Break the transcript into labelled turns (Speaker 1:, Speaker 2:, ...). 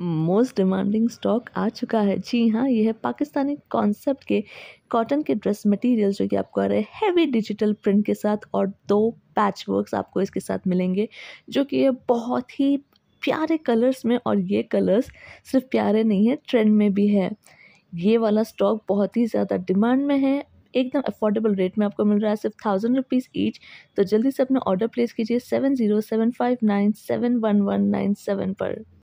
Speaker 1: most demanding stock आ चुका है जी हाँ यह है पाकिस्तानी कॉन्सेप्ट के कॉटन के ड्रेस मटेरियल जो कि आपको आ रहे हैं हैवी डिजिटल प्रिंट के साथ और दो पैच वर्कस आपको इसके साथ मिलेंगे जो कि ये बहुत ही प्यारे कलर्स में और ये कलर्स सिर्फ प्यारे नहीं है ट्रेंड में भी है ये वाला स्टॉक बहुत ही ज़्यादा डिमांड में है एकदम अफोर्डेबल रेट में आपको मिल रहा है सिर्फ थाउजेंड रुपीज़ ईच तो जल्दी से अपना ऑर्डर प्लेस कीजिए seven zero seven five nine seven one one nine seven पर